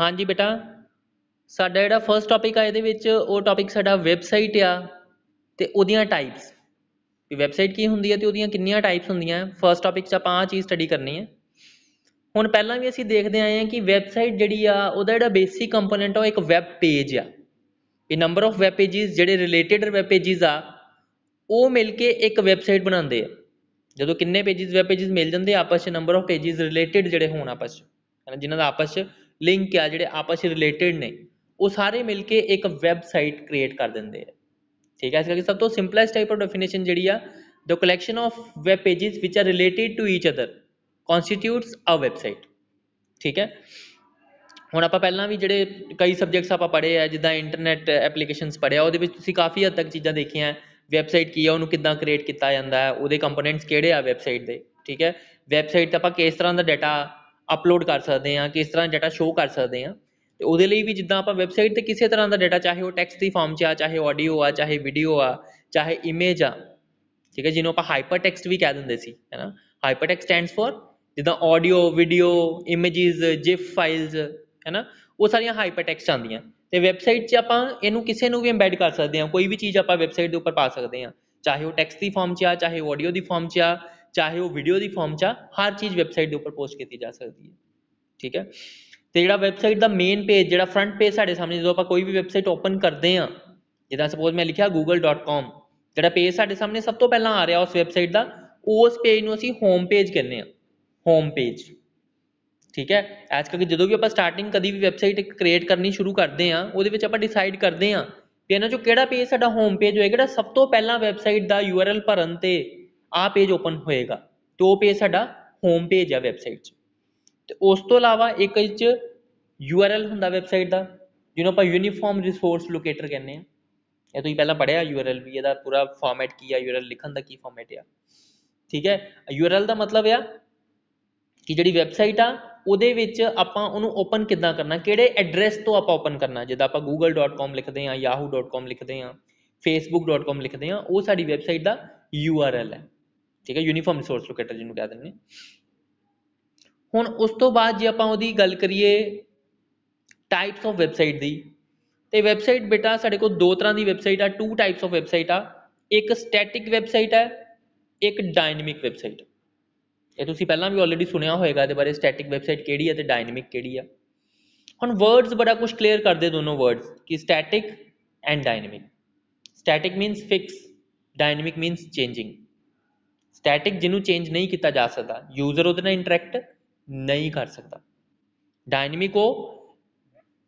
ਹਾਂਜੀ ਬੇਟਾ ਸਾਡਾ ਜਿਹੜਾ ਫਰਸਟ ਟੋਪਿਕ ਆ ਇਹਦੇ ਵਿੱਚ ਉਹ ਟੋਪਿਕ ਸਾਡਾ ਵੈਬਸਾਈਟ ਆ ਤੇ ਉਹਦੀਆਂ ਟਾਈਪਸ ਵੀ ਵੈਬਸਾਈਟ ਕੀ ਹੁੰਦੀ ਹੈ ਤੇ ਉਹਦੀਆਂ ਕਿੰਨੀਆਂ ਟਾਈਪਸ ਹੁੰਦੀਆਂ ਫਰਸਟ ਟੋਪਿਕ 'ਚ ਆਪਾਂ ਆਹ ਚੀਜ਼ ਸਟੱਡੀ ਕਰਨੀ ਹੈ ਹੁਣ ਪਹਿਲਾਂ ਵੀ ਅਸੀਂ ਦੇਖਦੇ ਆਏ ਹਾਂ ਕਿ ਵੈਬਸਾਈਟ ਜਿਹੜੀ ਆ ਉਹਦਾ ਜਿਹੜਾ ਬੇਸਿਕ ਕੰਪੋਨੈਂਟ ਆ ਉਹ ਇੱਕ ਵੈਬ ਪੇਜ ਆ ਇਹ ਨੰਬਰ ਆਫ ਵੈਬ ਪੇजेस ਜਿਹੜੇ ਰਿਲੇਟਡ ਵੈਬ ਪੇजेस ਆ ਉਹ ਮਿਲ ਕੇ ਇੱਕ ਵੈਬਸਾਈਟ ਬਣਾਉਂਦੇ ਆ ਜਦੋਂ ਕਿੰਨੇ ਪੇजेस ਵੈਬ ਪੇजेस ਮਿਲ ਜਾਂਦੇ ਆਪਸ ਵਿੱਚ ਨੰਬਰ ਆਫ ਪੇजेस ਰਿਲੇਟਡ ਜਿਹੜੇ ਹੋਣ ਆਪਸ ਵਿੱਚ ਜਿਨ੍ਹਾਂ ਦਾ ਆਪਸ ਚ ਲਿੰਕ ਆ ਜਿਹੜੇ ਆਪਸ ਵਿੱਚ ਰਿਲੇਟਡ ਨੇ ਉਹ ਸਾਰੇ ਮਿਲ ਕੇ ਇੱਕ ਵੈਬਸਾਈਟ ਕ੍ਰੀਏਟ ਕਰ ਦਿੰਦੇ ਆ ਠੀਕ ਹੈ ਇਸ ਕਰਕੇ ਸਭ ਤੋਂ ਸਿੰਪਲੈਸਟ ਟਾਈਪ ਆਫ ਡੈਫੀਨੇਸ਼ਨ ਜਿਹੜੀ ਆ the collection of web pages which are related to each other constitutes a website ਠੀਕ ਹੈ ਹੁਣ ਆਪਾਂ ਪਹਿਲਾਂ ਵੀ ਜਿਹੜੇ ਕਈ ਸਬਜੈਕਟਸ ਆਪਾਂ ਪੜ੍ਹੇ ਆ ਜਿੱਦਾਂ ਇੰਟਰਨੈਟ ਐਪਲੀਕੇਸ਼ਨਸ ਪੜ੍ਹਿਆ ਉਹਦੇ ਵਿੱਚ ਤੁਸੀਂ ਕਾਫੀ ਹੱਦ ਤੱਕ ਚੀਜ਼ਾਂ ਦੇਖੀਆਂ ਵੈਬਸਾਈਟ ਕੀ ਆ ਉਹਨੂੰ ਕਿੱਦਾਂ ਕ੍ਰੀਏਟ ਕੀਤਾ ਜਾਂਦਾ ਹੈ ਉਹਦੇ ਕੰਪੋਨੈਂਟਸ ਕਿਹੜੇ ਆ ਵੈਬਸਾਈਟ ਦੇ ਠੀਕ ਹੈ ਵੈਬਸਾਈਟ ਤੇ ਆਪਾਂ ਕਿਸ ਤਰ੍ਹਾਂ ਦਾ ਡਾਟਾ ਅਪਲੋਡ ਕਰ ਸਕਦੇ ਹਾਂ ਕਿਸ ਤਰ੍ਹਾਂ ਡਾਟਾ ਸ਼ੋਅ ਕਰ ਸਕਦੇ ਹਾਂ ਅਤੇ ਉਹਦੇ ਲਈ ਵੀ ਜਿੱਦਾਂ ਆਪਾਂ ਵੈਬਸਾਈਟ 'ਤੇ ਕਿਸੇ ਤਰ੍ਹਾਂ ਦਾ ਡਾਟਾ ਚਾਹੇ ਉਹ ਟੈਕਸਟ ਦੀ ਫਾਰਮ 'ਚ ਆ ਚਾਹੇ ਆਡੀਓ ਆ ਚਾਹੇ ਵੀਡੀਓ ਆ ਚਾਹੇ ਇਮੇਜ ਆ ਠੀਕ ਹੈ ਜਿਹਨੂੰ ਆਪਾਂ ਹਾਈਪਰ ਟੈਕਸਟ ਵੀ ਕਹਿ ਦਿੰਦੇ ਸੀ ਹੈ ਨਾ ਹਾਈਪਰ ਟੈਕਸਟ ਸਟੈਂਡਸ ਫॉर ਜਿੱਦਾਂ audio video images GIF files ਹੈ ਨਾ ਉਹ ਸਾਰੀਆਂ ਹਾਈਪਰ ਟੈਕਸਟ ਆਉਂਦੀਆਂ ਤੇ ਵੈਬਸਾਈਟ 'ਚ ਆਪਾਂ ਇਹਨੂੰ ਕਿਸੇ ਨੂੰ ਵੀ ਐਮਬੈਡ ਕਰ ਸਕਦੇ ਹਾਂ ਕੋਈ ਵੀ ਚੀਜ਼ ਆਪਾਂ ਵੈਬਸਾਈਟ ਦੇ ਉੱਪਰ ਪਾ ਸਕਦੇ ਹਾਂ ਚਾਹੇ ਉਹ ਟੈਕਸਟ ਦੀ ਫਾਰਮ 'ਚ ਆ ਚਾਹੇ ਆਡੀਓ ਦੀ ਫਾਰਮ 'ਚ ਆ ਚਾਹੇ ਉਹ ਵੀਡੀਓ ਦੀ ਫਾਰਮ 'ਚ ਆ ਹਰ ਚੀਜ਼ ਵੈਬਸਾਈਟ ਦੇ ਉੱਪਰ ਪੋਸਟ ਕੀਤੀ ਜਾ ਸਕਦੀ ਹੈ ਠੀਕ ਹੈ ਤੇ ਜਿਹੜਾ ਵੈਬਸਾਈਟ ਦਾ ਮੇਨ ਪੇਜ ਜਿਹੜਾ ਫਰੰਟ ਪੇਜ ਸਾਡੇ ਸਾਹਮਣੇ ਜਦੋਂ ਆਪਾਂ ਕੋਈ ਵੀ ਵੈਬਸਾਈਟ ਓਪਨ ਕਰਦੇ ਆ ਜਿੱਦਾਂ ਸਪੋਜ਼ ਮੈਂ ਲਿਖਿਆ google.com ਜਿਹੜਾ ਪੇਜ ਸਾਡੇ ਸਾਹਮਣੇ ਸਭ ਤੋਂ ਪਹਿਲਾਂ ਆ ਰਿਹਾ ਉਸ ਵੈਬਸਾਈਟ ਦਾ ਉਸ ਪੇਜ ਨੂੰ ਅਸੀਂ ਹੋਮ ਪੇਜ ਕਹਿੰਦੇ ਆ ਹੋਮ ਪੇਜ ਠੀਕ ਹੈ ਐਸ ਕਰਕੇ ਜਦੋਂ ਵੀ ਆਪਾਂ ਸਟਾਰਟਿੰਗ ਕਦੀ ਵੀ ਵੈਬਸਾਈਟ ਕ੍ਰੀਏਟ ਕਰਨੀ ਸ਼ੁਰੂ ਕਰਦੇ ਆ ਉਹਦੇ ਵਿੱਚ ਆਪਾਂ ਡਿਸਾਈਡ ਕਰਦੇ ਆ ਕਿ ਇਹਨਾਂ ਚੋਂ ਕਿਹੜਾ ਪੇਜ ਸਾਡਾ ਹੋਮ ਪੇਜ ਹੋਏਗਾ ਜਿਹੜਾ ਸਭ ਤੋਂ ਪਹਿਲਾਂ ਵੈਬਸਾਈਟ ਦਾ URL ਭਰਨ ਤੇ ਆ ਪੇਜ ਓਪਨ ਹੋਏਗਾ ਤੇ ਉਹ ਪੇਜ ਸਾਡਾ ਹੋਮ ਪੇਜ ਹੈ ਵੈਬਸਾਈਟ 'ਚ ਤੇ ਉਸ ਤੋਂ ਇਲਾਵਾ ਇੱਕ ਇਹ 'ਚ URL ਹੁੰਦਾ ਵੈਬਸਾਈਟ ਦਾ ਜਿਹਨੂੰ ਆਪਾਂ ਯੂਨੀਫਾਰਮ ਰਿਸੋਰਸ ਲੋਕੇਟਰ ਕਹਿੰਦੇ ਆ ਇਹ ਤੁਸੀਂ ਪਹਿਲਾਂ ਪੜਿਆ URL ਵੀ ਇਹਦਾ ਪੂਰਾ ਫਾਰਮੈਟ ਕੀ ਆ URL ਲਿਖਣ ਦਾ ਕੀ ਫਾਰਮੈਟ ਆ ਠੀਕ ਹੈ URL ਦਾ ਮਤਲਬ ਆ ਕਿ ਜਿਹੜੀ ਵੈਬਸਾਈਟ ਆ ਉਹਦੇ ਵਿੱਚ ਆਪਾਂ ਉਹਨੂੰ ਓਪਨ ਕਿੱਦਾਂ ਕਰਨਾ ਕਿਹੜੇ ਐਡਰੈਸ ਤੋਂ ਆਪਾਂ ਓਪਨ ਕਰਨਾ ਜਿੱਦਾਂ ਆਪਾਂ google.com ਲਿਖਦੇ ਆ yahoo.com ਲਿਖਦੇ ਆ facebook.com ਲਿਖਦੇ ਆ ਉਹ ਸਾਡੀ ਵੈਬਸਾਈਟ ਦਾ URL ਹੈ ਠੀਕ ਹੈ ਯੂਨੀਫਾਰਮ ਰਿਸੋਰਸ ਲੋਕੇਟਰ ਜਿਹਨੂੰ ਕਹਿ ਦਿੰਦੇ ਹੁਣ ਉਸ ਤੋਂ ਬਾਅਦ ਜੇ ਆਪਾਂ ਉਹਦੀ ਗੱਲ ਕਰੀਏ ਟਾਈਪਸ ਆਫ ਵੈਬਸਾਈਟ ਦੀ ਤੇ ਵੈਬਸਾਈਟ ਬੇਟਾ ਸਾਡੇ ਕੋਲ ਦੋ ਤਰ੍ਹਾਂ ਦੀ ਵੈਬਸਾਈਟ ਆ ਟੂ ਟਾਈਪਸ ਆਫ ਵੈਬਸਾਈਟ ਆ ਇੱਕ ਸਟੈਟਿਕ ਵੈਬਸਾਈਟ ਹੈ ਇੱਕ ਡਾਇਨਾਮਿਕ ਵੈਬਸਾਈਟ ਇਹ ਤੁਸੀਂ ਪਹਿਲਾਂ ਵੀ ਆਲਰੇਡੀ ਸੁਣਿਆ ਹੋਵੇਗਾ ਇਹਦੇ ਬਾਰੇ ਸਟੈਟਿਕ ਵੈਬਸਾਈਟ ਕਿਹੜੀ ਹੈ ਤੇ ਡਾਇਨਾਮਿਕ ਕਿਹੜੀ ਆ ਹੁਣ ਵਰਡਸ ਬੜਾ ਕੁਝ ਕਲੀਅਰ ਕਰਦੇ ਦੋਨੋਂ ਵਰਡਸ ਕਿ static and dynamic static means fix dynamic means changing static ਜਿਹਨੂੰ ਚੇਂਜ ਨਹੀਂ ਕੀਤਾ ਜਾ ਸਕਦਾ ਯੂਜ਼ਰ ਉਹਦੇ ਨਾਲ ਇੰਟਰੈਕਟ ਨਹੀਂ ਕਰ ਸਕਦਾ ਡਾਇਨਾਮਿਕ ਉਹ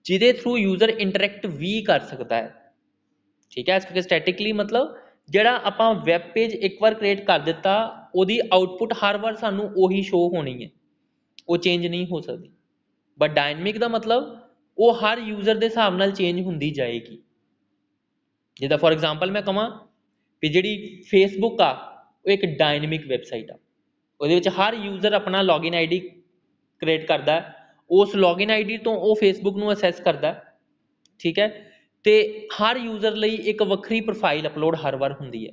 ਜਿਹਦੇ ਥਰੂ ਯੂਜ਼ਰ ਇੰਟਰੈਕਟ ਵੀ ਕਰ ਸਕਦਾ ਹੈ ਠੀਕ ਹੈ ਇਸ ਕਰਕੇ ਸਟੈਟਿਕਲੀ ਮਤਲਬ ਜਿਹੜਾ ਆਪਾਂ ਵੈਬ ਪੇਜ ਇੱਕ ਵਾਰ ਕ੍ਰੀਏਟ ਕਰ ਦਿੱਤਾ ਉਹਦੀ ਆਉਟਪੁੱਟ ਹਰ ਵਾਰ ਸਾਨੂੰ ਉਹੀ ਸ਼ੋ ਹੋਣੀ ਹੈ ਉਹ ਚੇਂਜ ਨਹੀਂ ਹੋ ਸਕਦੀ ਬਟ ਡਾਇਨਾਮਿਕ ਦਾ ਮਤਲਬ ਉਹ ਹਰ ਯੂਜ਼ਰ ਦੇ ਹਿਸਾਬ ਨਾਲ ਚੇਂਜ ਹੁੰਦੀ ਜਾਏਗੀ ਜਿੱਦਾਂ ਫੋਰ ਐਗਜ਼ਾਮਪਲ ਮੈਂ ਕਹਾਂ ਕਿ ਜਿਹੜੀ ਫੇਸਬੁੱਕ ਆ ਉਹ ਇੱਕ ਡਾਇਨਾਮਿਕ ਵੈਬਸਾਈਟ ਆ ਉਹਦੇ ਵਿੱਚ ਹਰ ਯੂਜ਼ਰ ਆਪਣਾ ਲੌਗਇਨ ਆਈਡੀ ਕ੍ਰੀਏਟ ਕਰਦਾ ਉਸ ਲੌਗਇਨ ਆਈਡੀ ਤੋਂ ਉਹ ਫੇਸਬੁੱਕ ਨੂੰ ਐਕਸੈਸ ਕਰਦਾ ਠੀਕ ਹੈ ਤੇ ਹਰ ਯੂਜ਼ਰ ਲਈ ਇੱਕ ਵੱਖਰੀ ਪ੍ਰੋਫਾਈਲ ਅਪਲੋਡ ਹਰ ਵਾਰ ਹੁੰਦੀ ਹੈ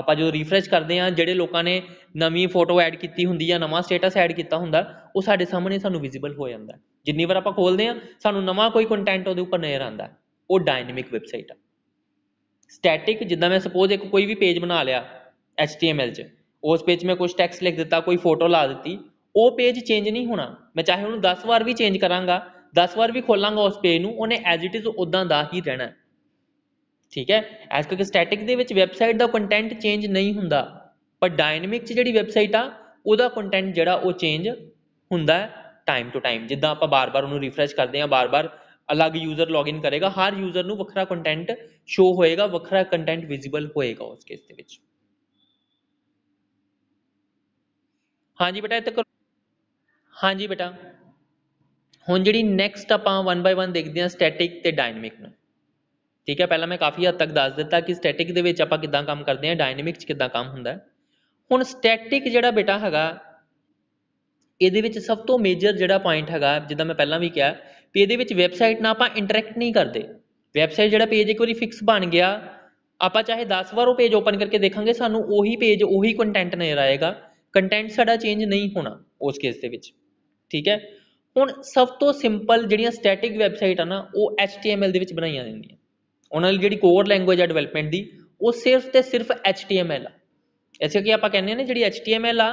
ਆਪਾਂ ਜਦੋਂ ਰੀਫਰੈਸ਼ ਕਰਦੇ ਹਾਂ ਜਿਹੜੇ ਲੋਕਾਂ ਨੇ ਨਵੀਂ ਫੋਟੋ ਐਡ ਕੀਤੀ ਹੁੰਦੀ ਜਾਂ ਨਵਾਂ ਸਟੇਟਸ ਐਡ ਕੀਤਾ ਹੁੰਦਾ ਉਹ ਸਾਡੇ ਸਾਹਮਣੇ ਸਾਨੂੰ ਵਿਜ਼ੀਬਲ ਹੋ ਜਾਂਦਾ ਜਿੰਨੀ ਵਾਰ ਆਪਾਂ ਖੋਲਦੇ ਹਾਂ ਸਾਨੂੰ ਨਵਾਂ ਕੋਈ ਕੰਟੈਂਟ ਉਹਦੇ ਉੱਪਰ ਨਜ਼ਰ ਆਉਂਦਾ ਉਹ ਡਾਇਨਾਮਿਕ ਵੈਬਸਾਈਟ ਆ ਸਟੈਟਿਕ ਜਿੱਦਾਂ ਮੈਂ ਸਪੋਜ਼ ਇੱਕ ਕੋਈ ਵੀ ਪੇਜ ਬਣਾ ਲਿਆ HTML 'ਚ ਉਸ ਪੇਜ 'ਚ ਮੈਂ ਕੁਝ ਟੈਕਸਟ ਲਿਖ ਦਿੱਤਾ ਕੋਈ ਫੋਟੋ ਲਾ ਦਿੱਤੀ ਉਹ ਪੇਜ ਚੇਂਜ ਨਹੀਂ ਹੋਣਾ ਮੈਂ ਚਾਹੇ ਉਹਨੂੰ 10 ਵਾਰ ਵੀ ਚੇਂਜ ਕਰਾਂਗਾ 10 ਵਾਰ ਵੀ ਖੋਲਾਂਗਾ ਉਸ ਪੇਜ ਨੂੰ ਉਹਨੇ ਐਜ਼ ਇਟ ਇਜ਼ ਉਦਾਂ ਦਾ ਹੀ ਰਹਿਣਾ ਠੀਕ ਹੈ ਐਸ ਕਰਕੇ ਸਟੈਟਿਕ ਦੇ ਵਿੱਚ ਵੈਬਸਾਈਟ ਦਾ ਕੰਟੈਂਟ ਚੇਂਜ ਨਹੀਂ ਹੁੰਦਾ ਪਰ ਡਾਇਨਾਮਿਕ 'ਚ ਜਿਹੜੀ ਵੈਬਸਾਈਟ ਆ ਉਹਦਾ ਕੰਟੈਂਟ ਜਿਹੜਾ ਉਹ ਚੇਂਜ ਹੁੰਦਾ ਹੈ ਟਾਈਮ ਟੂ ਟਾਈਮ ਜਿੱਦਾਂ ਆਪਾਂ ਬਾਰ-ਬਾਰ ਉਹਨੂੰ ਰੀਫਰੈਸ਼ ਕਰਦੇ ਹਾਂ ਬਾਰ-ਬਾਰ ਅਲੱਗ ਯੂਜ਼ਰ ਲੌਗਇਨ ਕਰੇਗਾ ਹਰ ਯੂਜ਼ਰ ਨੂੰ ਵੱਖਰਾ ਕੰਟੈਂਟ ਸ਼ੋ ਹੋਏਗਾ ਵੱਖਰਾ ਕੰਟੈਂਟ ਵਿਜ਼ੀਬਲ ਹੋਏਗਾ ਉਸ ਕੇਸ ਦੇ ਵਿੱਚ ਹਾਂਜੀ ਬੇਟਾ ਇਹ ਕਰੋ ਹਾਂਜੀ ਬੇਟਾ ਹੁਣ ਜਿਹੜੀ ਨੈਕਸਟ ਆਪਾਂ 1 ਬਾਈ 1 ਦੇਖਦੇ ਹਾਂ ਸਟੈਟਿਕ ਤੇ ਡਾਇਨਾਮਿਕ ਨੂੰ ਠੀਕ ਹੈ ਪਹਿਲਾਂ ਮੈਂ ਕਾਫੀ ਹੱਦ ਤੱਕ ਦੱਸ ਦਿੱਤਾ ਕਿ ਸਟੈਟਿਕ ਦੇ ਵਿੱਚ ਆਪਾਂ ਕਿੱਦਾਂ ਕੰਮ ਕਰਦੇ ਹਾਂ ਡਾਇਨਾਮਿਕ 'ਚ ਕਿੱਦਾਂ ਕੰਮ ਹੁੰਦਾ ਹੁਣ ਸਟੈਟਿਕ ਜਿਹੜਾ ਬੇਟਾ ਹੈਗਾ ਇਹਦੇ ਵਿੱਚ ਸਭ ਤੋਂ ਮੇਜਰ ਜਿਹੜਾ ਪੁਆਇੰਟ ਹੈਗਾ ਜਿੱਦਾਂ ਮੈਂ ਪਹਿਲਾਂ ਵੀ ਕਿਹਾ ਵੀ ਇਹਦੇ ਵਿੱਚ ਵੈਬਸਾਈਟ ਨਾਲ ਆਪਾਂ ਇੰਟਰੈਕਟ ਨਹੀਂ ਕਰਦੇ ਵੈਬਸਾਈਟ ਜਿਹੜਾ ਪੇਜ ਇੱਕ ਵਾਰੀ ਫਿਕਸ ਬਣ ਗਿਆ ਆਪਾਂ ਚਾਹੇ 10 ਵਾਰ ਉਹ ਪੇਜ ਓਪਨ ਕਰਕੇ ਦੇਖਾਂਗੇ ਸਾਨੂੰ ਉਹੀ ਪੇਜ ਉਹੀ ਕੰਟੈਂਟ ਨਜ਼ਰ ਆਏਗਾ ਕੰਟੈਂਟ ਸਾਡਾ ਚੇਂਜ ਨਹੀਂ ਹੋਣਾ ਉਸ ਕੇਸ ਦੇ ਵਿੱਚ ਠੀਕ ਹੈ ਹੁਣ ਸਭ ਤੋਂ ਸਿੰਪਲ ਜਿਹੜੀਆਂ ਸਟੈਟਿਕ ਵੈਬਸਾਈਟ ਆ ਨਾ ਉਹ HTML ਦੇ ਵਿੱਚ ਬਣਾਈਆਂ ਜਾਂਦੀਆਂ ਉਹਨਾਂ ਦੀ ਜਿਹੜੀ ਕੋਰ ਲੈਂਗੁਏਜ ਆ ਡਿਵੈਲਪਮੈਂਟ ਦੀ ਉਹ ਸਿਰਫ ਤੇ ਸਿਰਫ HTML ਆ ਐਸੇ ਕਿ ਆਪਾਂ ਕਹਿੰਦੇ ਨਾ ਜਿਹੜੀ HTML ਆ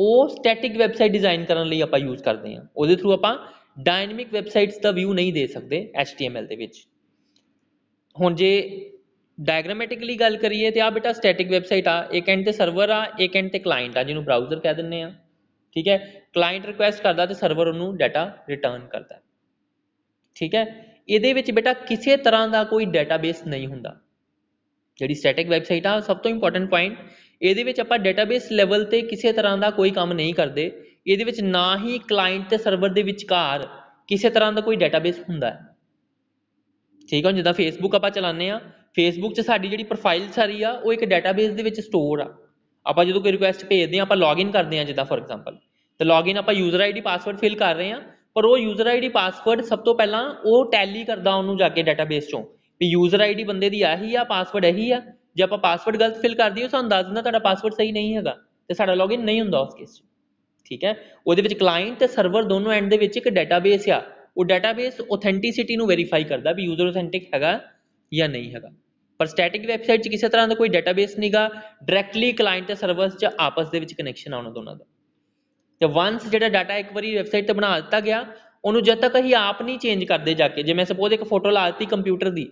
ਉਹ ਸਟੈਟਿਕ ਵੈਬਸਾਈਟ ਡਿਜ਼ਾਈਨ ਕਰਨ ਲਈ ਆਪਾਂ ਯੂਜ਼ ਕਰਦੇ ਹਾਂ ਉਹਦੇ ਥਰੂ ਆਪਾਂ ਡਾਇਨਾਮਿਕ ਵੈਬਸਾਈਟਸ ਦਾ ਵਿਊ ਨਹੀਂ ਦੇ ਸਕਦੇ HTML ਦੇ ਵਿੱਚ ਹੁਣ ਜੇ ਡਾਇਗਰਾਮੈਟਿਕਲੀ ਗੱਲ ਕਰੀਏ ਤੇ ਆ ਬੇਟਾ ਸਟੈਟਿਕ ਵੈਬਸਾਈਟ ਆ ਇੱਕ ਐਂਡ ਤੇ ਸਰਵਰ ਆ ਇੱਕ ਐਂਡ ਤੇ ਕਲਾਇੰਟ ਆ ਜਿਹਨੂੰ ਬਰਾਊਜ਼ਰ ਕਹਿ ਦਿੰਨੇ ਆ ਠੀਕ ਹੈ ਕਲਾਇੰਟ ਰਿਕੁਐਸਟ ਕਰਦਾ ਤੇ ਸਰਵਰ ਉਹਨੂੰ ਡਾਟਾ ਰਿਟਰਨ ਕਰਦਾ ਠੀਕ ਹੈ ਇਹਦੇ ਵਿੱਚ ਬੇਟਾ ਕਿਸੇ ਤਰ੍ਹਾਂ ਦਾ ਕੋਈ ਡਾਟਾਬੇਸ ਨਹੀਂ ਹੁੰਦਾ ਜਿਹੜੀ ਸਟੈਟਿਕ ਵੈਬਸਾਈਟ ਆ ਸਭ ਤੋਂ ਇੰਪੋਰਟੈਂਟ ਪੁਆਇੰਟ ਇਹਦੇ ਵਿੱਚ ਆਪਾਂ ਡਾਟਾਬੇਸ ਲੈਵਲ ਤੇ ਕਿਸੇ ਤਰ੍ਹਾਂ ਦਾ ਕੋਈ ਕੰਮ ਨਹੀਂ ਕਰਦੇ ਇਹਦੇ ਵਿੱਚ ਨਾ ਹੀ ਕਲਾਇੰਟ ਤੇ ਸਰਵਰ ਦੇ ਵਿਚਕਾਰ ਕਿਸੇ ਤਰ੍ਹਾਂ ਦਾ ਕੋਈ ਡਾਟਾਬੇਸ ਹੁੰਦਾ ਠੀਕ ਹੈ ਜਿੱਦਾਂ ਫੇਸਬੁੱਕ ਆਪਾਂ ਚਲਾਉਂਦੇ ਆ ਫੇਸਬੁੱਕ 'ਚ ਸਾਡੀ ਜਿਹੜੀ ਪ੍ਰੋਫਾਈਲ ਸਾਰੀ ਆ ਉਹ ਇੱਕ ਡਾਟਾਬੇਸ ਦੇ ਵਿੱਚ ਸਟੋਰ ਆ ਆਪਾਂ ਜਦੋਂ ਕੋਈ ਰਿਕੁਐਸਟ ਭੇਜਦੇ ਆ ਆਪਾਂ ਲੌਗਇਨ ਕਰਦੇ ਆ ਜਿੱਦਾਂ ਫੋਰ ਐਗਜ਼ਾਮਪਲ ਤੇ ਲੌਗਇਨ ਆਪਾਂ ਯੂਜ਼ਰ ਆਈਡੀ ਪਾਸਵਰਡ ਫਿਲ ਕਰ ਰਹੇ ਆ ਪਰ ਉਹ ਯੂਜ਼ਰ ਆਈਡੀ ਪਾਸਵਰਡ ਸਭ ਤੋਂ ਪਹਿਲਾਂ ਉਹ ਟੈਲੀ ਕਰਦਾ ਉਹਨੂੰ ਜਾ ਕੇ ਡਾਟਾਬੇਸ 'ਚੋਂ ਵੀ ਯੂਜ਼ਰ ਆਈਡੀ ਬੰਦੇ ਦੀ ਆਹੀ ਆ ਪਾਸਵਰਡ ਇਹੀ ਆ ਜੇ ਆਪਾਂ ਪਾਸਵਰਡ ਗਲਤ ਫਿਲ ਕਰ ਦਈਏ ਸਾਨੂੰ ਦੱਸ ਦਿੰਦਾ ਤੁਹਾਡਾ ਪਾਸਵਰਡ ਸਹੀ ਨਹੀਂ ਹੈਗਾ ਤੇ ਸਾਡਾ ਲੌਗਇਨ ਨਹੀਂ ਹੁੰਦਾ ਉਸ ਕੇਸ 'ਚ ਠੀਕ ਹੈ ਉਹਦੇ ਵਿੱਚ ਕਲਾਇੰਟ ਤੇ ਸਰਵਰ ਦੋਨੋਂ ਐਂਡ ਦੇ ਵਿੱਚ ਇੱਕ ਡਾਟਾਬੇਸ ਆ ਉਹ ਡਾਟਾਬੇਸ ਆਥੈਂਟਿਸਿਟੀ ਨੂੰ ਵੈਰੀਫਾਈ ਕਰਦਾ ਵੀ ਯੂਜ਼ਰ ਆਥੈਂਟਿਕ ਹੈਗਾ ਜਾਂ ਨਹੀਂ ਹੈਗਾ ਪਰ ਸਟੈਟਿਕ ਵੈਬਸਾਈਟ 'ਚ ਕਿਸੇ ਤਰ੍ਹਾਂ ਦਾ ਕੋਈ ਡਾਟਾਬੇਸ ਨਹੀਂਗਾ ਡਾਇਰੈਕਟਲੀ ਕਲਾਇੰਟ ਤੇ ਸਰਵਰ 'ਚ ਆਪਸ ਦੇ ਵਿੱਚ ਕਨੈਕਸ਼ਨ ਆਉਣਾ ਦੋਨਾਂ ਦਾ ਤੇ ਵਾਂਸ ਜਿਹੜਾ ਡਾਟਾ ਇੱਕ ਵਾਰੀ ਵੈਬਸਾਈਟ ਤੇ ਬਣਾ ਦਿੱਤਾ ਗਿਆ ਉਹਨੂੰ ਜਦ ਤੱਕ ਅਸੀਂ ਆਪ ਨਹੀਂ ਚੇਂਜ ਕਰਦੇ ਜਾ ਕੇ ਜੇ ਮੈਂ ਸਪੋਜ਼ ਇੱਕ ਫੋਟੋ ਲਾ ਦਿੱਤੀ ਕੰਪਿਊਟਰ ਦੀ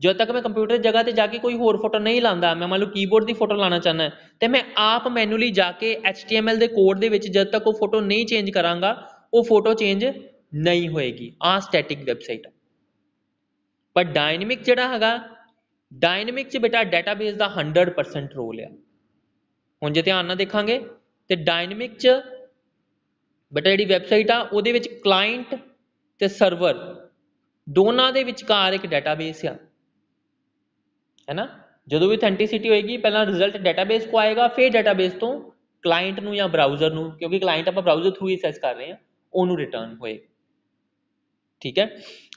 ਜਦ ਤੱਕ ਮੈਂ ਕੰਪਿਊਟਰ ਜਗ੍ਹਾ ਤੇ ਜਾ ਕੇ ਕੋਈ ਹੋਰ ਫੋਟੋ ਨਹੀਂ ਲਾਉਂਦਾ ਮੈਂ ਮੰਨ ਲਓ ਕੀਬੋਰਡ ਦੀ ਫੋਟੋ ਲਾਣਾ ਚਾਹੁੰਦਾ ਤੇ ਮੈਂ ਆਪ ਮੈਨੂਅਲੀ ਜਾ ਕੇ HTML ਦੇ ਕੋਡ ਦੇ ਵਿੱਚ ਜਦ ਤੱਕ ਉਹ ਫੋਟੋ ਨਹੀਂ ਚੇਂਜ ਕਰਾਂਗਾ ਉਹ ਫੋਟੋ ਚੇਂਜ ਨਹੀਂ ਹੋਏਗੀ ਆ ਸਟੈਟਿਕ ਵੈਬਸਾਈਟ ਪਰ ਡਾਇਨਾਮਿਕ ਜਿਹੜਾ ਹੈਗਾ ਡਾਇਨਾਮਿਕ 'ਚ ਬੇਟਾ ਡਾਟਾਬੇਸ ਦਾ 100% ਰੋਲ ਆ ਹੁਣ ਜੇ ਧਿਆਨ ਨਾਲ ਦੇਖਾਂਗੇ ਤੇ ਡਾਇਨਾਮਿਕ 'ਚ ਬੇਟਾ ਜਿਹੜੀ ਵੈਬਸਾਈਟ ਆ ਉਹਦੇ ਵਿੱਚ ਕਲਾਇੰਟ ਤੇ ਸਰਵਰ ਦੋਨਾਂ ਦੇ ਵਿਚਕਾਰ ਇੱਕ ਡਾਟਾਬੇਸ ਆ ਹੈਨਾ ਜਦੋਂ ਵੀ ਅਥੈਂਟਿਸਿਟੀ ਹੋਏਗੀ ਪਹਿਲਾਂ ਰਿਜ਼ਲਟ ਡਾਟਾਬੇਸ ਕੋ ਆਏਗਾ ਫਿਰ ਡਾਟਾਬੇਸ ਤੋਂ ਕਲਾਇੰਟ ਨੂੰ ਜਾਂ ਬਰਾਊਜ਼ਰ ਨੂੰ ਕਿਉਂਕਿ ਕਲਾਇੰਟ ਆਪਾਂ ਬਰਾਊਜ਼ਰ ਥਰੂ ਹੀ ਐਕਸੈਸ ਕਰ ਰਹੇ ਹਾਂ ਉਹਨੂੰ ਰਿਟਰਨ ਹੋਏਗਾ ਠੀਕ ਹੈ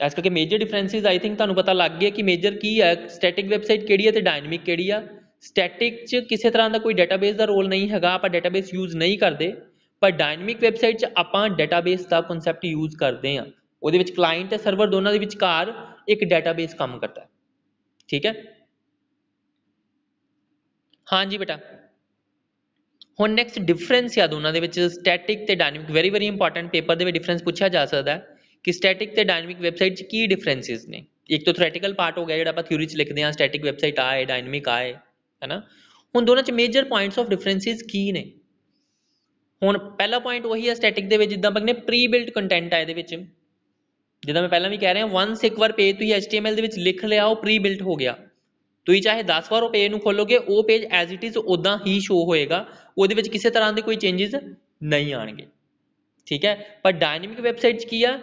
ਇਸ ਕਰਕੇ ਮੇਜਰ ਡਿਫਰੈਂਸਿਸ ਆਈ ਥਿੰਕ ਤੁਹਾਨੂੰ ਪਤਾ ਲੱਗ ਗਿਆ ਕਿ ਮੇਜਰ ਕੀ ਹੈ ਸਟੈਟਿਕ ਵੈਬਸਾਈਟ ਕਿਹੜੀ ਹੈ ਤੇ ਡਾਇਨਾਮਿਕ ਕਿਹੜੀ ਆ ਸਟੈਟਿਕ 'ਚ ਕਿਸੇ ਤਰ੍ਹਾਂ ਦਾ ਕੋਈ ਡਾਟਾਬੇਸ ਦਾ ਰੋਲ ਨਹੀਂ ਹੈਗਾ ਆਪਾਂ ਡਾਟਾਬੇਸ ਯੂਜ਼ ਨਹੀਂ ਕਰਦੇ ਪਰ ਡਾਇਨਾਮਿਕ ਵੈਬਸਾਈਟ 'ਚ ਆਪਾਂ ਡਾਟਾਬੇਸ ਦਾ ਕਨਸੈਪਟ ਯੂਜ਼ ਕਰਦੇ ਆ ਉਹਦੇ ਵਿੱਚ ਕਲਾਇੰਟ ਤੇ ਸਰਵਰ ਦੋਨਾਂ ਦੇ ਵਿਚਕਾਰ ਇੱਕ ਡਾਟਾਬੇਸ ਕੰਮ ਕਰਦਾ ਹੈ ਠੀਕ ਹੈ ਹਾਂਜੀ ਬੇਟਾ ਹੁਣ ਨੈਕਸਟ ਡਿਫਰੈਂਸ ਆ ਦੋਨਾਂ ਦੇ ਵਿੱਚ ਸਟੈਟਿਕ ਤੇ dynamic very very important paper ਦੇ ਵਿੱਚ ਡਿਫਰੈਂਸ ਪੁੱਛਿਆ ਜਾ ਸਕਦਾ ਹੈ ਕਿ ਸਟੈਟਿਕ ਤੇ ਡਾਇਨਾਮਿਕ ਵੈਬਸਾਈਟ 'ਚ ਕੀ ਡਿਫਰੈਂਸਸ ਨੇ ਇੱਕ ਤਾਂ ਥਿਓਰੇਟੀਕਲ ਪਾਰਟ ਹੋ ਗਿਆ ਜਿਹੜਾ ਆਪਾਂ ਥਿਊਰੀ 'ਚ ਲਿਖਦੇ ਹਾਂ ਸਟੈਟਿਕ ਵੈਬਸਾਈਟ ਆਏ ਹੈ ਡਾਇਨਾਮਿਕ ਆਏ ਹੈ ਹੈਨਾ ਹੁਣ ਦੋਨਾਂ 'ਚ ਮੇਜਰ ਪੁਆਇੰਟਸ ਆਫ ਡਿਫਰੈਂਸਸ ਕੀ ਨੇ ਹੁਣ ਪਹਿਲਾ ਪੁਆਇੰਟ ਉਹੀ ਹੈ ਸਟੈਟਿਕ ਦੇ ਵਿੱਚ ਜਿੱਦਾਂ ਆਪਾਂ ਪ੍ਰੀ ਬਿਲਟ ਕੰਟੈਂਟ ਆ ਇਹਦੇ ਵਿੱਚ ਜਿੱਦਾਂ ਮੈਂ ਪਹਿਲਾਂ ਵੀ ਕਹਿ ਰਿਹਾ ਵਾਂਸ ਇੱਕ ਵਾਰ ਪੇਜ ਤੁਸੀਂ HTML ਦੇ ਵਿੱਚ ਲਿਖ ਲਿਆ ਉਹ ਪ੍ਰੀ ਬਿਲਟ ਹੋ ਗਿਆ ਤੁਸੀਂ ਚਾਹੇ 10 ਵਾਰ ਉਹ ਪੇਜ ਨੂੰ ਖੋਲੋਗੇ ਉਹ ਪੇਜ ਐਜ਼ ਇਟ ਇਜ਼ ਉਦਾਂ ਹੀ ਸ਼ੋ ਹੋਏਗਾ ਉਹਦੇ ਵਿੱਚ ਕਿਸੇ ਤਰ੍ਹਾਂ ਦੇ ਕੋਈ ਚੇਂजेस ਨਹੀਂ ਆਣਗੇ ਠੀਕ ਹੈ ਪਰ ਡਾਇਨਾਮਿਕ ਵੈਬਸਾਈਟ 'ਚ ਕੀ ਆ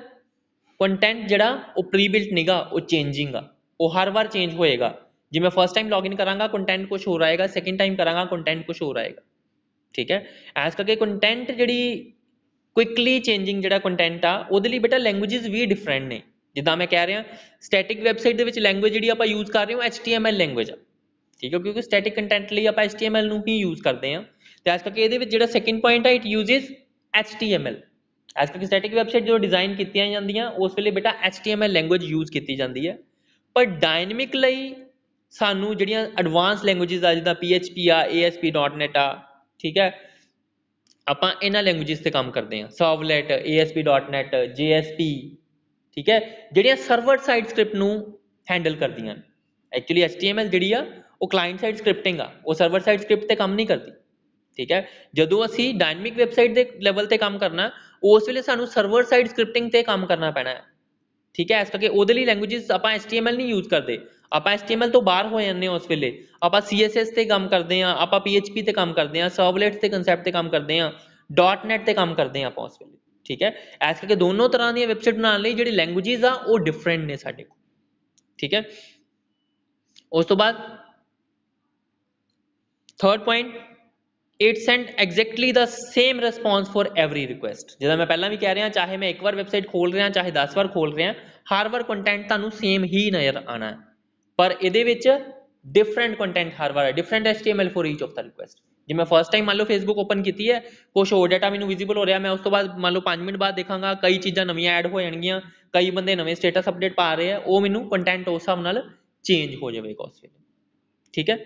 ਕੰਟੈਂਟ ਜਿਹੜਾ ਉਹ ਪ੍ਰੀ ਬਿਲਟ ਨਹੀਂਗਾ ਉਹ ਚੇਂਜਿੰਗ ਆ ਉਹ ਹਰ ਵਾਰ ਚੇਂਜ ਹੋਏਗਾ ਜੇ ਮੈਂ ਫਸਟ ਟਾਈਮ ਲੌਗਇਨ ਕਰਾਂਗਾ ਕੰਟੈਂਟ ਕੁਝ ਹੋਰ ਆਏਗਾ ਸੈਕਿੰਡ ਟਾਈਮ ਕਰਾਂਗਾ ਕੰਟੈਂਟ ਕੁਝ ਹੋਰ ਆਏਗਾ ਠੀਕ ਹੈ ਐਸ ਕਰਕੇ ਕੰਟੈਂਟ ਜਿਹੜੀ ਕੁਇਕਲੀ ਚੇਂਜਿੰਗ ਜਿਹੜਾ ਕੰਟੈਂਟ ਆ ਉਹਦੇ ਲਈ ਬੇਟਾ ਲੈਂਗੁਏਜਸ ਵੀ ਡਿਫਰੈਂਟ ਨੇ ਜਿੱਦਾਂ ਮੈਂ ਕਹਿ ਰਿਹਾ ਸਟੈਟਿਕ ਵੈਬਸਾਈਟ ਦੇ ਵਿੱਚ ਲੈਂਗੁਏਜ ਜਿਹੜੀ ਆਪਾਂ ਯੂਜ਼ ਕਰ ਰਹੇ ਹਾਂ ਐਚਟੀਐਮਐਲ ਲੈਂਗੁਏਜ ਆ ਠੀਕ ਹੈ ਕਿਉਂਕਿ ਸਟੈਟਿਕ ਕੰਟੈਂਟ ਲਈ ਆਪਾਂ ਐਚਟੀਐਮਐਲ ਨੂੰ ਹੀ ਯੂਜ਼ ਕਰਦੇ ਹਾਂ ਤੇ ਐਸ ਕਰਕੇ ਇਹਦੇ ਵਿੱਚ ਜਿਹੜਾ ਸੈਕਿੰਡ ਪੁਆਇੰਟ ਆ ਇਟ ਯੂਜ਼ਸ HTML ਐਸ ਕਿਉਂਕਿ ਸਟੈਟਿਕ ਵੈਬਸਾਈਟ ਜਦੋਂ ਡਿਜ਼ਾਈਨ ਕੀਤੀਆਂ ਜਾਂਦੀਆਂ ਉਸ ਵੇਲੇ ਬੇਟਾ HTML ਲੈਂਗੁਏਜ ਯੂਜ਼ ਕੀਤੀ ਜਾਂਦੀ ਹੈ ਪਰ ਡਾਇਨਾਮਿਕ ਲਈ ਸਾਨੂੰ ਜਿਹੜੀਆਂ ਐਡਵਾਂਸ ਲੈਂਗੁਏਜਸ ਆ ਜਿਦਾ PHP ਆ ASP.NET ਆ ਠੀਕ ਹੈ ਆਪਾਂ ਇਹਨਾਂ ਲੈਂਗੁਏਜਸ ਤੇ ਕੰਮ ਕਰਦੇ ਹਾਂ Servlet ASP.NET JSP ਠੀਕ ਹੈ ਜਿਹੜੀਆਂ ਸਰਵਰ ਸਾਈਡ ਸਕ੍ਰਿਪਟ ਨੂੰ ਹੈਂਡਲ ਕਰਦੀਆਂ ਐਕਚੁਅਲੀ HTML ਜਿਹੜੀ ਆ ਉਹ ਕਲਾਇੰਟ ਸਾਈਡ ਸਕ੍ਰਿਪਟਿੰਗ ਆ ਉਹ ਸਰਵਰ ਸਾਈਡ ਸਕ੍ਰਿਪਟ ਤੇ ਕੰਮ ਨਹੀਂ ਕਰਦੀ ਠੀਕ ਹੈ ਜਦੋਂ ਅਸੀਂ ਡਾਇਨਾਮਿਕ ਵੈਬਸਾਈਟ ਦੇ ਲੈਵਲ ਤੇ ਕੰਮ ਕਰਨਾ ਉਸ ਵੇਲੇ ਸਾਨੂੰ ਸਰਵਰ ਸਾਈਡ ਸਕ੍ਰਿਪਟਿੰਗ ਤੇ ਕੰਮ ਕਰਨਾ ਪੈਣਾ ਹੈ ਠੀਕ ਹੈ ਇਸ ਕਰਕੇ ਉਹਦੇ ਲਈ ਲੈਂਗੁਏਜਸ ਆਪਾਂ HTML ਨਹੀਂ ਯੂਜ਼ ਕਰਦੇ ਆਪਾਂ HTML ਤੋਂ ਬਾਹਰ ਹੋ ਜਾਂਦੇ ਹਾਂ ਉਸ ਵੇਲੇ ਆਪਾਂ CSS ਤੇ ਕੰਮ ਕਰਦੇ ਹਾਂ ਆਪਾਂ PHP ਤੇ ਕੰਮ ਕਰਦੇ ਹਾਂ ਸਰਵਲੇਟਸ ਤੇ ਕਨਸੈਪਟ ਤੇ ਕੰਮ ਕਰਦੇ ਹਾਂ .NET ਤੇ ਕੰਮ ਕਰਦੇ ਹਾਂ ਆਪਾਂ ਉਸ ਵੇਲੇ ਠੀਕ ਹੈ ਇਸ ਕਰਕੇ ਦੋਨੋਂ ਤਰ੍ਹਾਂ ਦੀਆਂ ਵੈਬਸਾਈਟ ਬਣਾਉਣ ਲਈ ਜਿਹੜੀ ਲੈਂਗੁਏਜਸ ਆ ਉਹ ਡਿਫਰੈਂਟ ਨੇ ਸਾਡੇ ਕੋਲ ਠੀਕ ਹੈ ਉਸ ਤੋਂ ਬਾਅਦ third point it send exactly the same response for every request ਜਿਦਾ ਮੈਂ ਪਹਿਲਾਂ ਵੀ ਕਹਿ ਰਿਹਾ ਚਾਹੇ ਮੈਂ ਇੱਕ ਵਾਰ ਵੈਬਸਾਈਟ ਖੋਲ ਰਿਹਾ ਚਾਹੇ 10 ਵਾਰ ਖੋਲ ਰਿਹਾ ਹਰ ਵਾਰ ਕੰਟੈਂਟ ਤੁਹਾਨੂੰ ਸੇਮ ਹੀ ਨਜ਼ਰ ਆਣਾ ਪਰ ਇਹਦੇ ਵਿੱਚ ਡਿਫਰੈਂਟ ਕੰਟੈਂਟ ਹਰ ਵਾਰ ਹੈ different HTML for each of the request ਜੇ ਮੈਂ ਫਰਸਟ ਟਾਈਮ ਮੰਨ ਲਓ ਫੇਸਬੁੱਕ ਓਪਨ ਕੀਤੀ ਹੈ ਕੁਝ ਹੋਰ ਡਾਟਾ ਮੈਨੂੰ ਵਿਜ਼ੀਬਲ ਹੋ ਰਿਹਾ ਮੈਂ ਉਸ ਤੋਂ ਬਾਅਦ ਮੰਨ ਲਓ 5 ਮਿੰਟ ਬਾਅਦ ਦੇਖਾਂਗਾ ਕਈ ਚੀਜ਼ਾਂ ਨਵੀਆਂ ਐਡ ਹੋ ਜਾਣਗੀਆਂ ਕਈ ਬੰਦੇ ਨਵੇਂ ਸਟੇਟਸ ਅਪਡੇਟ ਪਾ ਰਹੇ ਆ ਉਹ ਮੈਨੂੰ ਕੰਟੈਂਟ ਉਸ ਹਿਸਾਬ ਨਾਲ ਚੇਂਜ ਹੋ ਜਾਵੇਗਾ ਉਸ ਵੇਲੇ ਠੀਕ ਹੈ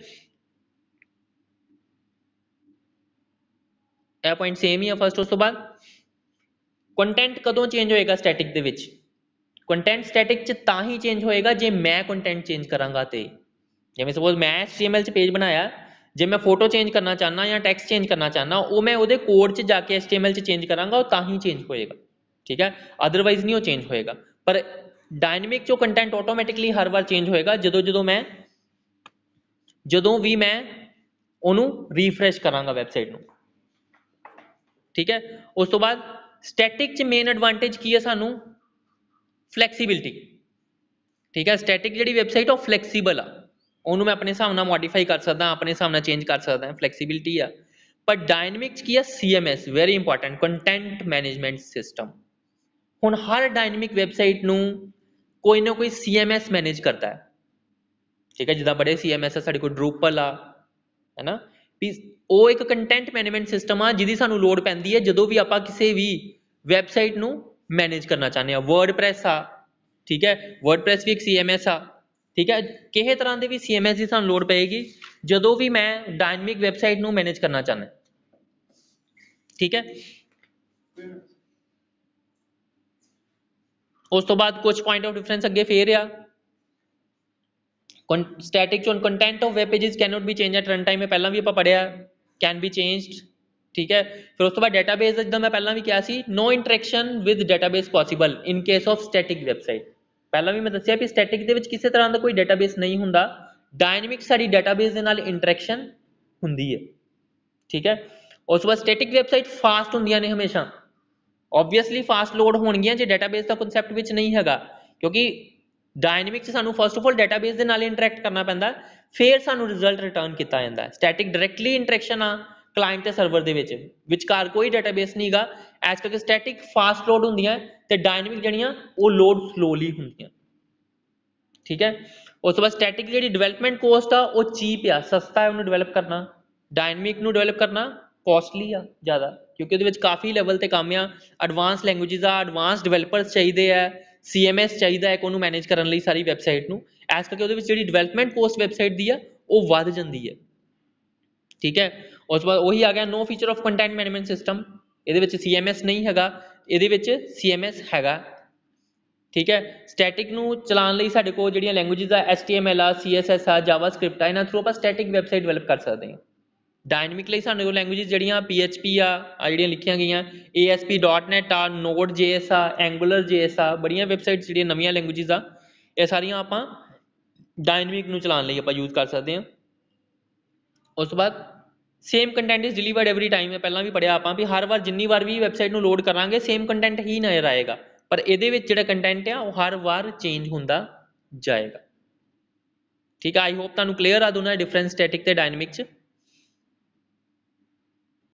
ਇਹ ਪੁਆਇੰਟ ਸੇਮ ਹੀ ਆ ਫਸਟ ਉਸ ਤੋਂ ਬਾਅਦ ਕੰਟੈਂਟ ਕਦੋਂ ਚੇਂਜ ਹੋਏਗਾ ਸਟੈਟਿਕ ਦੇ ਵਿੱਚ ਕੰਟੈਂਟ ਸਟੈਟਿਕ ਚ ਤਾਂ ਹੀ ਚੇਂਜ ਹੋਏਗਾ ਜੇ ਮੈਂ ਕੰਟੈਂਟ ਚੇਂਜ ਕਰਾਂਗਾ ਤੇ ਜਿਵੇਂ ਸਪੋਜ਼ ਮੈਂ HTML ਚ ਪੇਜ ਬਣਾਇਆ ਜੇ ਮੈਂ ਫੋਟੋ ਚੇਂਜ ਕਰਨਾ ਚਾਹਨਾ ਜਾਂ ਟੈਕਸਟ ਚੇਂਜ ਕਰਨਾ ਚਾਹਨਾ ਉਹ ਮੈਂ ਉਹਦੇ ਕੋਡ 'ਚ ਜਾ ਕੇ HTML 'ਚ ਚੇਂਜ ਕਰਾਂਗਾ ਉਹ ਤਾਂ ਹੀ ਚੇਂਜ ਹੋਏਗਾ ਠੀਕ ਹੈ ਅਦਰਵਾਈਜ਼ ਨਹੀਂ ਉਹ ਚੇਂਜ ਹੋਏਗਾ ਪਰ ਡਾਇਨਾਮਿਕ ਜੋ ਕੰਟੈਂਟ ਆਟੋਮੈਟਿਕਲੀ ਹਰ ਵਾਰ ਚੇਂਜ ਹੋਏਗਾ ਜਦੋਂ ਜਦੋਂ ਮੈਂ ਜਦੋਂ ਵੀ ਮੈਂ ਉਹਨੂੰ ਰੀਫਰੈਸ਼ ਕਰਾਂਗਾ ਵੈਬਸਾਈਟ ਨੂੰ ਠੀਕ ਹੈ ਉਸ ਤੋਂ ਬਾਅਦ ਸਟੈਟਿਕ ਚ ਮੇਨ ਐਡਵਾਂਟੇਜ ਕੀ ਹੈ ਸਾਨੂੰ ਫਲੈਕਸੀਬਿਲਟੀ ਠੀਕ ਹੈ ਸਟੈਟਿਕ ਜਿਹੜੀ ਵੈਬਸਾਈਟ ਉਹ ਫਲੈਕਸੀਬਲ ਆ ਉਹਨੂੰ ਮੈਂ ਆਪਣੇ ਹਿਸਾਬ ਨਾਲ ਮੋਡੀਫਾਈ ਕਰ ਸਕਦਾ ਆਪਣੇ ਹਿਸਾਬ ਨਾਲ ਚੇਂਜ ਕਰ ਸਕਦਾ ਫਲੈਕਸੀਬਿਲਟੀ ਆ ਪਰ ਡਾਇਨਾਮਿਕ ਚ ਕੀ ਹੈ CMS very important content management system ਹੁਣ ਹਰ ਡਾਇਨਾਮਿਕ ਵੈਬਸਾਈਟ ਨੂੰ ਕੋਈ ਨਾ ਕੋਈ ਸੀਐਮਐਸ ਮੈਨੇਜ ਕਰਦਾ ਹੈ ਠੀਕ ਹੈ ਜਿੱਦਾਂ ਬੜੇ ਸੀਐਮਐਸ ਆ ਸਾਡੇ ਕੋਲ ਡਰੂਪਲ ਆ ਹੈਨਾ ਉਹ ਇੱਕ ਕੰਟੈਂਟ ਮੈਨੇਜਮੈਂਟ ਸਿਸਟਮ ਆ ਜਿਹਦੀ ਸਾਨੂੰ ਲੋੜ ਪੈਂਦੀ ਹੈ ਜਦੋਂ ਵੀ ਆਪਾਂ ਕਿਸੇ ਵੀ ਵੈਬਸਾਈਟ ਨੂੰ ਮੈਨੇਜ ਕਰਨਾ ਚਾਹੁੰਦੇ ਆ ਵਰਡਪ੍ਰੈਸ ਆ ਠੀਕ ਹੈ ਵਰਡਪ੍ਰੈਸ ਵੀ ਇੱਕ ਸੀਐਮਐਸ ਆ ਠੀਕ ਹੈ ਕਿਹੇ ਤਰ੍ਹਾਂ ਦੇ ਵੀ ਸੀਐਮਐਸ ਦੀ ਸਾਨੂੰ ਲੋੜ ਪਏਗੀ ਜਦੋਂ ਵੀ ਮੈਂ ਡਾਇਨਾਮਿਕ ਵੈਬਸਾਈਟ ਨੂੰ ਮੈਨੇਜ ਕਰਨਾ ਚਾਹੁੰਦਾ ਠੀਕ ਹੈ ਉਸ ਤੋਂ ਬਾਅਦ ਕੁਝ ਪੁਆਇੰਟ ਆਫ ਡਿਫਰੈਂਸ ਅੱਗੇ ਫੇਰ ਆ ਸਟੈਟਿਕ ਚੋਂ content of web pages cannot be changed at run time ਇਹ ਪਹਿਲਾਂ ਵੀ ਆਪਾਂ ਪੜਿਆ ਕੈਨ ਬੀ ਚੇਂਜਡ ਠੀਕ ਹੈ ਫਿਰ ਉਸ ਤੋਂ ਬਾਅਦ ਡਾਟਾਬੇਸ ਜਿੱਦਾਂ ਮੈਂ ਪਹਿਲਾਂ ਵੀ ਕਿਹਾ ਸੀ no interaction with database possible in case of static website ਪਹਿਲਾਂ ਵੀ ਮੈਂ ਦੱਸਿਆ ਕਿ ਸਟੈਟਿਕ ਦੇ ਵਿੱਚ ਕਿਸੇ ਤਰ੍ਹਾਂ ਦਾ ਕੋਈ ਡਾਟਾਬੇਸ ਨਹੀਂ ਹੁੰਦਾ ਡਾਇਨਾਮਿਕ ਸਾਡੀ ਡਾਟਾਬੇਸ ਦੇ ਨਾਲ ਇੰਟਰੈਕਸ਼ਨ ਹੁੰਦੀ ਹੈ ਠੀਕ ਹੈ ਉਸ ਤੋਂ ਬਾਅਦ ਸਟੈਟਿਕ ਵੈਬਸਾਈਟ ਫਾਸਟ ਹੁੰਦੀਆਂ ਨੇ ਹਮੇਸ਼ਾ ਆਬਵੀਅਸਲੀ ਫਾਸਟ ਲੋਡ ਹੋਣਗੀਆਂ ਜੇ ਡਾਟਾਬੇਸ ਦਾ ਕਨਸੈਪਟ ਵਿੱਚ ਨਹੀਂ ਹੈਗਾ ਕਿਉਂਕਿ ਡਾਇਨਾਮਿਕ 'ਚ ਸਾਨੂੰ ਫਸਟ ਆਫ ਆਲ ਡਾਟਾਬੇਸ ਦੇ ਨਾਲ ਇੰਟਰੈਕਟ ਕਰਨਾ ਪੈਂਦਾ ਫਿਰ ਸਾਨੂੰ ਰਿਜ਼ਲਟ ਰਿਟਰਨ ਕੀਤਾ ਜਾਂਦਾ ਸਟੈਟਿਕ ਡਾਇਰੈਕਟਲੀ ਇੰਟਰੈਕਸ਼ਨ ਆ ਕਲਾਇੰਟ ਤੇ ਸਰਵਰ ਦੇ ਵਿੱਚ ਵਿਚਕਾਰ ਕੋਈ ਡਾਟਾਬੇਸ ਨਹੀਂਗਾ ਐਸ ਕਰਕੇ ਸਟੈਟਿਕ ਫਾਸਟ ਲੋਡ ਹੁੰਦੀਆਂ ਤੇ ਡਾਇਨਾਮਿਕ ਜਿਹੜੀਆਂ ਉਹ ਲੋਡ ਸਲੋਲੀ ਹੁੰਦੀਆਂ ਠੀਕ ਹੈ ਉਸ ਤੋਂ ਬਾਅਦ ਸਟੈਟਿਕ ਜਿਹੜੀ ਡਿਵੈਲਪਮੈਂਟ ਕੋਸਟ ਆ ਉਹ ਚੀਪ ਆ ਸਸਤਾ ਹੈ ਉਹਨੂੰ ਡਿਵੈਲਪ ਕਰਨਾ ਡਾਇਨਾਮਿਕ ਨੂੰ ਡਿਵੈਲਪ ਕਰਨਾ ਕੋਸਟਲੀ ਆ ਜ਼ਿਆਦਾ ਕਿਉਂਕਿ ਉਹਦੇ ਵਿੱਚ ਕਾਫੀ ਲੈਵਲ ਤੇ ਕੰਮ ਆ ਐਡਵਾਂਸ ਲੈਂਗੁਏਜਸ ਆ ਐਡਵਾਂਸ ਡਿਵੈਲਪਰਸ ਚਾਹੀਦੇ ਆ CMS ਚਾਹੀਦਾ ਹੈ ਕੋਨੂੰ ਮੈਨੇਜ ਕਰਨ ਲਈ ਸਾਰੀ ਵੈਬਸਾਈਟ ਨੂੰ ਐਸ ਕਰਕੇ ਉਹਦੇ ਵਿੱਚ ਜਿਹੜੀ ਡਿਵੈਲਪਮੈਂਟ ਪੋਸਟ ਵੈਬਸਾਈਟ ਦੀ ਆ ਉਹ ਵੱਧ ਜਾਂਦੀ ਹੈ ਠੀਕ ਹੈ ਉਸ ਤੋਂ ਬਾਅਦ ਉਹੀ ਆ ਗਿਆ no feature of content management system ਇਹਦੇ ਵਿੱਚ CMS ਨਹੀਂ ਹੈਗਾ ਇਹਦੇ ਵਿੱਚ CMS ਹੈਗਾ ਠੀਕ ਹੈ ਸਟੈਟਿਕ ਨੂੰ ਚਲਾਉਣ ਲਈ ਸਾਡੇ ਕੋਲ ਜਿਹੜੀਆਂ ਲੈਂਗੁਏਜਸ ਆ HTML ਆ CSS ਆ JavaScript ਆ ਇਹਨਾਂ ਥਰੂ ਆਪਾਂ ਸਟੈਟਿਕ ਵੈਬਸਾਈਟ ਡਿਵੈਲਪ ਕਰ ਸਕਦੇ ਹਾਂ ਡਾਇਨਾਮਿਕ ਲਈ ਸਾਡੇ ਕੋਲ ਲੈਂਗੁਏਜਸ ਜਿਹੜੀਆਂ PHP ਆ ਆ ਜਿਹੜੀਆਂ ਲਿਖੀਆਂ ਗਈਆਂ ASP.NET ਆ Node.js ਆ AngularJS ਆ ਬੜੀਆਂ ਵੈਬਸਾਈਟਸ ਜਿਹੜੀਆਂ ਨਵੀਆਂ ਲੈਂਗੁਏਜਸ ਆ ਇਹ ਸਾਰੀਆਂ ਆਪਾਂ ਡਾਇਨਾਮਿਕ ਨੂੰ ਚਲਾਉਣ ਲਈ ਆਪਾਂ ਯੂਜ਼ ਕਰ ਸਕਦੇ ਹਾਂ ਉਸ ਤੋਂ ਬਾਅਦ same content is delivered every time ਹੈ ਪਹਿਲਾਂ ਵੀ ਪੜਿਆ ਆਪਾਂ ਵੀ ਹਰ ਵਾਰ ਜਿੰਨੀ ਵਾਰ ਵੀ ਵੈਬਸਾਈਟ ਨੂੰ ਲੋਡ ਕਰਾਂਗੇ ਸੇਮ ਕੰਟੈਂਟ ਹੀ ਨਜ਼ਰ ਆਏਗਾ ਪਰ ਇਹਦੇ ਵਿੱਚ ਜਿਹੜਾ ਕੰਟੈਂਟ ਆ ਉਹ ਹਰ ਵਾਰ ਚੇਂਜ ਹੁੰਦਾ ਜਾਏਗਾ ਠੀਕ ਹੈ ਆਈ ਹੋਪ ਤੁਹਾਨੂੰ ਕਲੀਅਰ ਆ ਦੋਨਾਂ ਡਿਫਰੈਂਸ ਸਟੈਟਿਕ ਤੇ ਡਾਇਨਾਮਿਕ ਚ